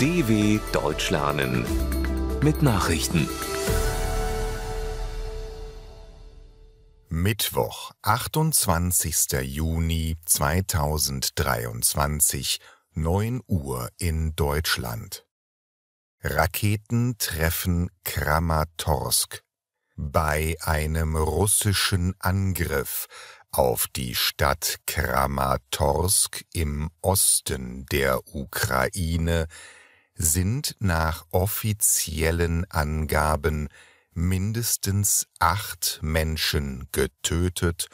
DW Deutsch lernen mit Nachrichten. Mittwoch, 28. Juni 2023, 9 Uhr in Deutschland. Raketen treffen Kramatorsk. Bei einem russischen Angriff auf die Stadt Kramatorsk im Osten der Ukraine sind nach offiziellen Angaben mindestens acht Menschen getötet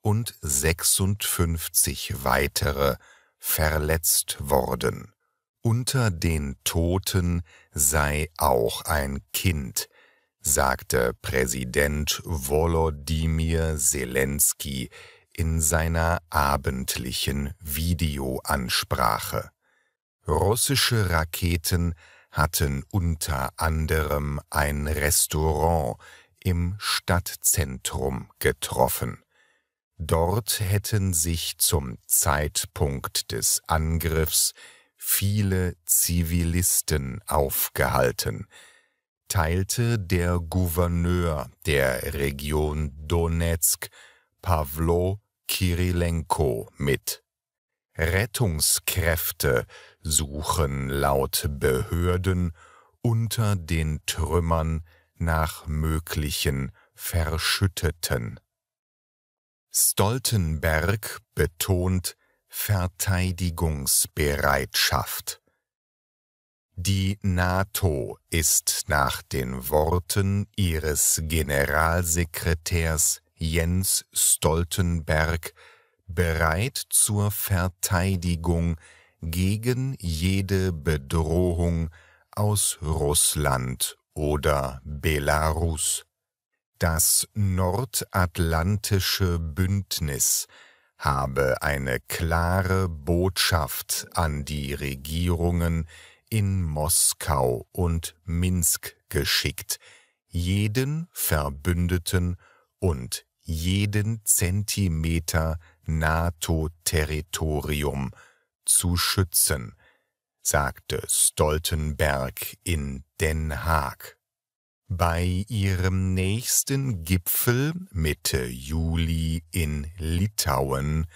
und 56 weitere verletzt worden. Unter den Toten sei auch ein Kind, sagte Präsident Volodymyr Zelensky in seiner abendlichen Videoansprache. Russische Raketen hatten unter anderem ein Restaurant im Stadtzentrum getroffen. Dort hätten sich zum Zeitpunkt des Angriffs viele Zivilisten aufgehalten, teilte der Gouverneur der Region Donetsk Pavlo Kirilenko mit. Rettungskräfte suchen laut Behörden unter den Trümmern nach möglichen Verschütteten. Stoltenberg betont Verteidigungsbereitschaft. Die NATO ist nach den Worten ihres Generalsekretärs Jens Stoltenberg bereit zur Verteidigung gegen jede Bedrohung aus Russland oder Belarus. Das Nordatlantische Bündnis habe eine klare Botschaft an die Regierungen in Moskau und Minsk geschickt, jeden Verbündeten und jeden Zentimeter NATO-Territorium zu schützen, sagte Stoltenberg in Den Haag. Bei ihrem nächsten Gipfel Mitte Juli in Litauen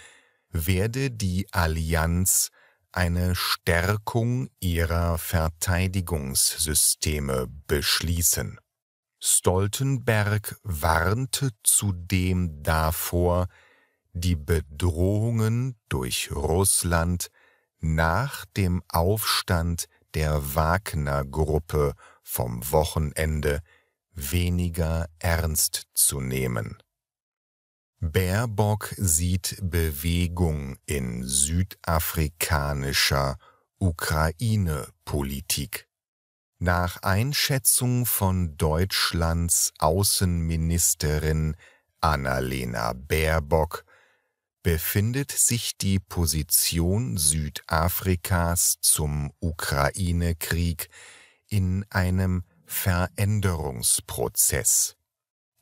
werde die Allianz eine Stärkung ihrer Verteidigungssysteme beschließen. Stoltenberg warnte zudem davor, die Bedrohungen durch Russland nach dem Aufstand der Wagner-Gruppe vom Wochenende weniger ernst zu nehmen. Baerbock sieht Bewegung in südafrikanischer Ukraine-Politik. Nach Einschätzung von Deutschlands Außenministerin Annalena Baerbock befindet sich die Position Südafrikas zum Ukraine-Krieg in einem Veränderungsprozess.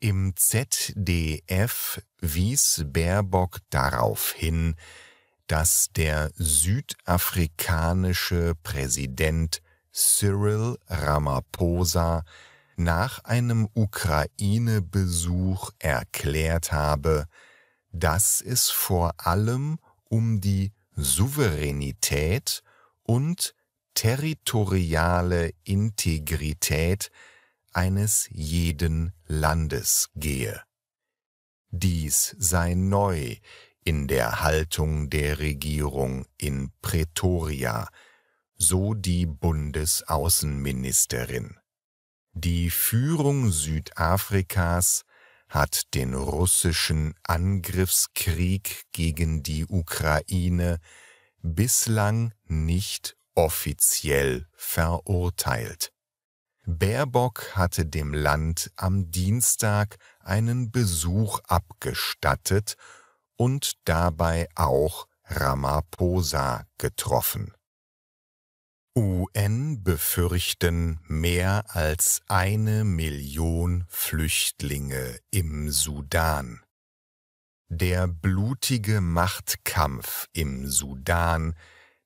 Im ZDF wies Baerbock darauf hin, dass der südafrikanische Präsident Cyril Ramaphosa nach einem Ukraine-Besuch erklärt habe, dass es vor allem um die Souveränität und territoriale Integrität eines jeden Landes gehe. Dies sei neu in der Haltung der Regierung in Pretoria so die Bundesaußenministerin. Die Führung Südafrikas hat den russischen Angriffskrieg gegen die Ukraine bislang nicht offiziell verurteilt. Baerbock hatte dem Land am Dienstag einen Besuch abgestattet und dabei auch Ramaphosa getroffen. UN befürchten mehr als eine Million Flüchtlinge im Sudan. Der blutige Machtkampf im Sudan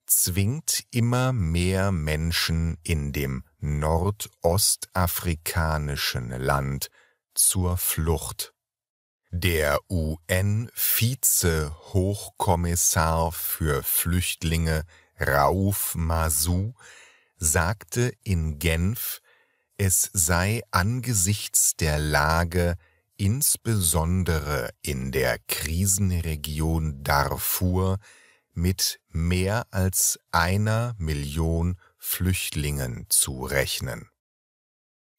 zwingt immer mehr Menschen in dem nordostafrikanischen Land zur Flucht. Der UN-Vize-Hochkommissar für Flüchtlinge Rauf Masu, sagte in Genf, es sei angesichts der Lage insbesondere in der Krisenregion Darfur mit mehr als einer Million Flüchtlingen zu rechnen.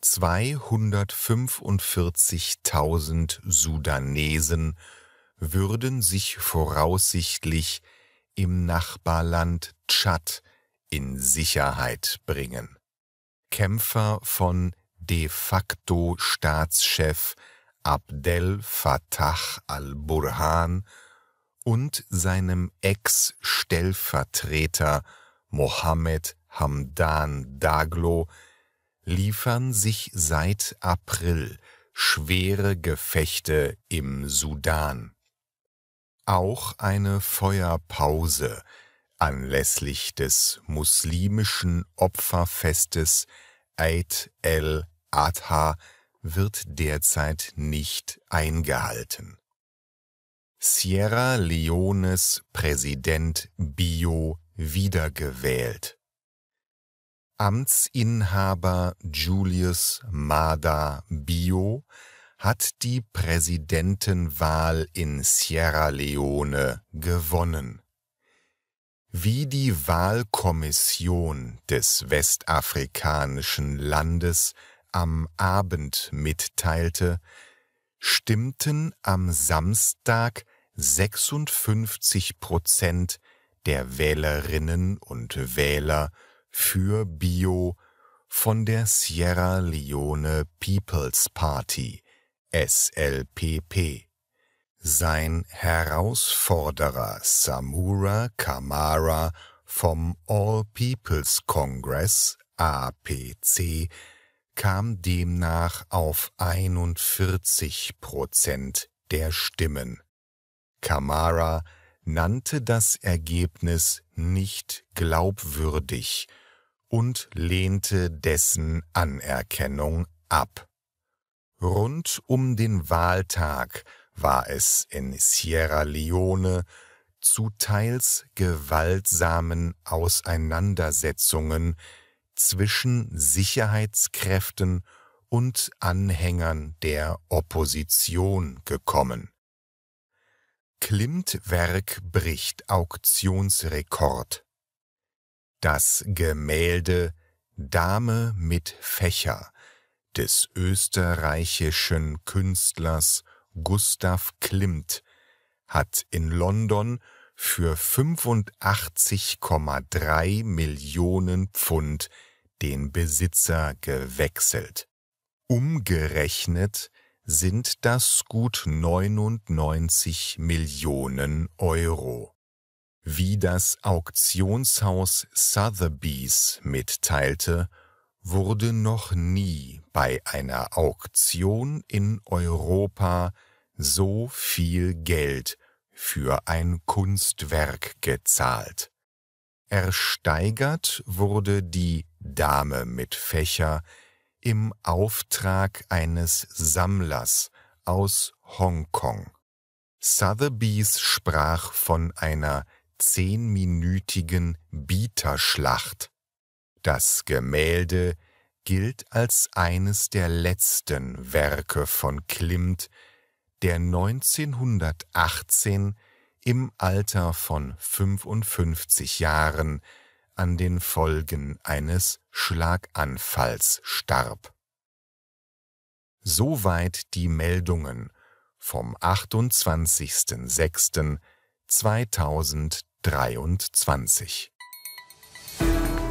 245.000 Sudanesen würden sich voraussichtlich im Nachbarland Tschad in Sicherheit bringen. Kämpfer von de facto Staatschef Abdel Fattah al-Burhan und seinem Ex-Stellvertreter Mohammed Hamdan Daglo liefern sich seit April schwere Gefechte im Sudan. Auch eine Feuerpause Anlässlich des muslimischen Opferfestes Eid el-Adha wird derzeit nicht eingehalten. Sierra Leones Präsident Bio wiedergewählt. Amtsinhaber Julius Mada Bio hat die Präsidentenwahl in Sierra Leone gewonnen wie die Wahlkommission des westafrikanischen Landes am Abend mitteilte, stimmten am Samstag 56 Prozent der Wählerinnen und Wähler für Bio von der Sierra Leone People's Party SLPP sein Herausforderer Samura Kamara vom All People's Congress APC kam demnach auf 41 Prozent der Stimmen. Kamara nannte das Ergebnis nicht glaubwürdig und lehnte dessen Anerkennung ab. Rund um den Wahltag war es in Sierra Leone zu teils gewaltsamen Auseinandersetzungen zwischen Sicherheitskräften und Anhängern der Opposition gekommen. Klimtwerk bricht Auktionsrekord. Das Gemälde Dame mit Fächer des österreichischen Künstlers Gustav Klimt hat in London für 85,3 Millionen Pfund den Besitzer gewechselt. Umgerechnet sind das gut 99 Millionen Euro. Wie das Auktionshaus Sotheby's mitteilte, wurde noch nie bei einer Auktion in Europa so viel Geld für ein Kunstwerk gezahlt. Ersteigert wurde die Dame mit Fächer im Auftrag eines Sammlers aus Hongkong. Sotheby's sprach von einer zehnminütigen Bieterschlacht das Gemälde gilt als eines der letzten Werke von Klimt, der 1918 im Alter von 55 Jahren an den Folgen eines Schlaganfalls starb. Soweit die Meldungen vom 28.06.2023